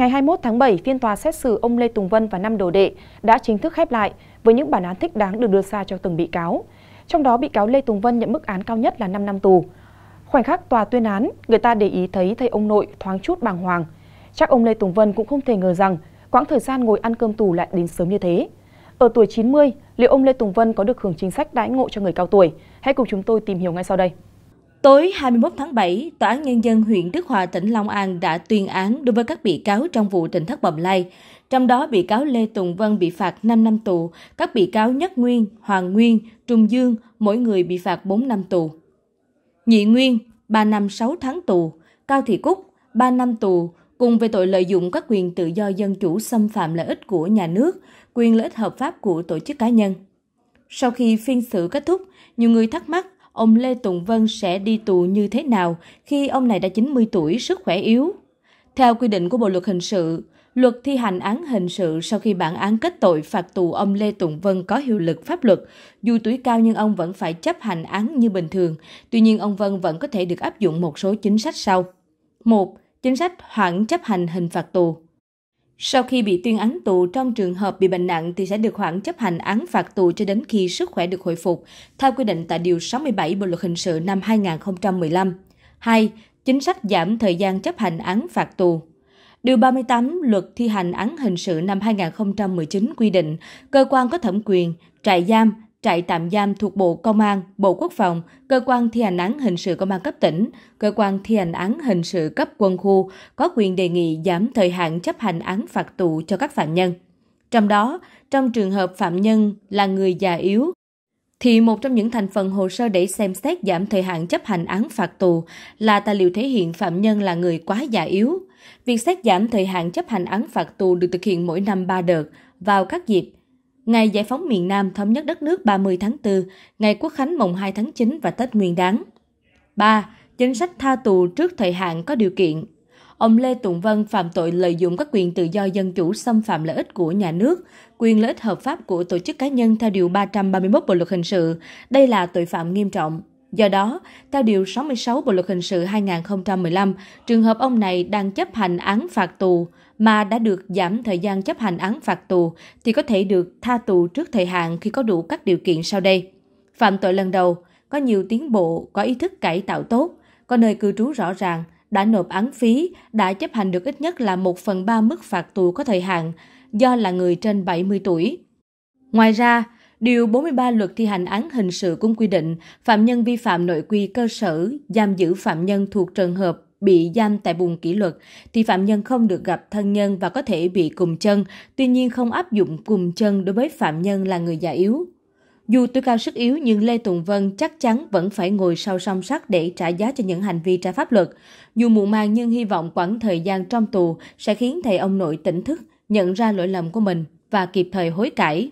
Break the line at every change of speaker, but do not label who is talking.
Ngày 21 tháng 7, phiên tòa xét xử ông Lê Tùng Vân và năm đồ đệ đã chính thức khép lại với những bản án thích đáng được đưa ra cho từng bị cáo. Trong đó, bị cáo Lê Tùng Vân nhận mức án cao nhất là 5 năm tù. Khoảnh khắc tòa tuyên án, người ta để ý thấy thầy ông nội thoáng chút bàng hoàng. Chắc ông Lê Tùng Vân cũng không thể ngờ rằng quãng thời gian ngồi ăn cơm tù lại đến sớm như thế. Ở tuổi 90, liệu ông Lê Tùng Vân có được hưởng chính sách đãi ngộ cho người cao tuổi? Hãy cùng chúng tôi tìm hiểu ngay sau đây. Tối 21 tháng 7, Tòa án Nhân dân huyện Đức Hòa, tỉnh
Long An đã tuyên án đối với các bị cáo trong vụ tỉnh thất bồng lai. Trong đó, bị cáo Lê Tùng Vân bị phạt 5 năm tù, các bị cáo Nhất Nguyên, Hoàng Nguyên, Trung Dương, mỗi người bị phạt 4 năm tù. Nhị Nguyên, 3 năm 6 tháng tù, Cao Thị Cúc, 3 năm tù, cùng về tội lợi dụng các quyền tự do dân chủ xâm phạm lợi ích của nhà nước, quyền lợi ích hợp pháp của tổ chức cá nhân. Sau khi phiên xử kết thúc, nhiều người thắc mắc ông Lê Tùng Vân sẽ đi tù như thế nào khi ông này đã 90 tuổi, sức khỏe yếu. Theo quy định của Bộ Luật Hình sự, luật thi hành án hình sự sau khi bản án kết tội phạt tù ông Lê Tùng Vân có hiệu lực pháp luật. Dù tuổi cao nhưng ông vẫn phải chấp hành án như bình thường, tuy nhiên ông Vân vẫn có thể được áp dụng một số chính sách sau. 1. Chính sách hoãn chấp hành hình phạt tù. Sau khi bị tuyên án tù trong trường hợp bị bệnh nặng thì sẽ được hoãn chấp hành án phạt tù cho đến khi sức khỏe được hồi phục, theo quy định tại Điều 67 Bộ Luật Hình sự năm 2015. 2. Chính sách giảm thời gian chấp hành án phạt tù. Điều 38 Luật thi hành án hình sự năm 2019 quy định cơ quan có thẩm quyền, trại giam, trại tạm giam thuộc Bộ Công an, Bộ Quốc phòng, cơ quan thi hành án hình sự công an cấp tỉnh, cơ quan thi hành án hình sự cấp quân khu có quyền đề nghị giảm thời hạn chấp hành án phạt tù cho các phạm nhân. Trong đó, trong trường hợp phạm nhân là người già yếu, thì một trong những thành phần hồ sơ để xem xét giảm thời hạn chấp hành án phạt tù là tài liệu thể hiện phạm nhân là người quá già yếu. Việc xét giảm thời hạn chấp hành án phạt tù được thực hiện mỗi năm 3 đợt vào các dịp ngày giải phóng miền Nam thống nhất đất nước 30 tháng 4, ngày Quốc khánh mùng 2 tháng 9 và Tết Nguyên đán. 3. Chính sách tha tù trước thời hạn có điều kiện. Ông Lê Tùng Vân phạm tội lợi dụng các quyền tự do dân chủ xâm phạm lợi ích của nhà nước, quyền lợi ích hợp pháp của tổ chức cá nhân theo Điều 331 Bộ Luật Hình sự. Đây là tội phạm nghiêm trọng. Do đó, theo Điều 66 Bộ Luật Hình sự 2015, trường hợp ông này đang chấp hành án phạt tù mà đã được giảm thời gian chấp hành án phạt tù thì có thể được tha tù trước thời hạn khi có đủ các điều kiện sau đây. Phạm tội lần đầu, có nhiều tiến bộ, có ý thức cải tạo tốt, có nơi cư trú rõ ràng, đã nộp án phí, đã chấp hành được ít nhất là 1 phần 3 mức phạt tù có thời hạn, do là người trên 70 tuổi. Ngoài ra, Điều 43 luật thi hành án hình sự cũng quy định phạm nhân vi phạm nội quy cơ sở giam giữ phạm nhân thuộc trường hợp bị giam tại buồng kỷ luật thì phạm nhân không được gặp thân nhân và có thể bị cùng chân, tuy nhiên không áp dụng cùng chân đối với phạm nhân là người già yếu. Dù tuổi cao sức yếu nhưng Lê Tùng Vân chắc chắn vẫn phải ngồi sau song sắt để trả giá cho những hành vi trái pháp luật. Dù muộn màng nhưng hy vọng quãng thời gian trong tù sẽ khiến thầy ông nội tỉnh thức, nhận ra lỗi lầm của mình và kịp thời hối cải.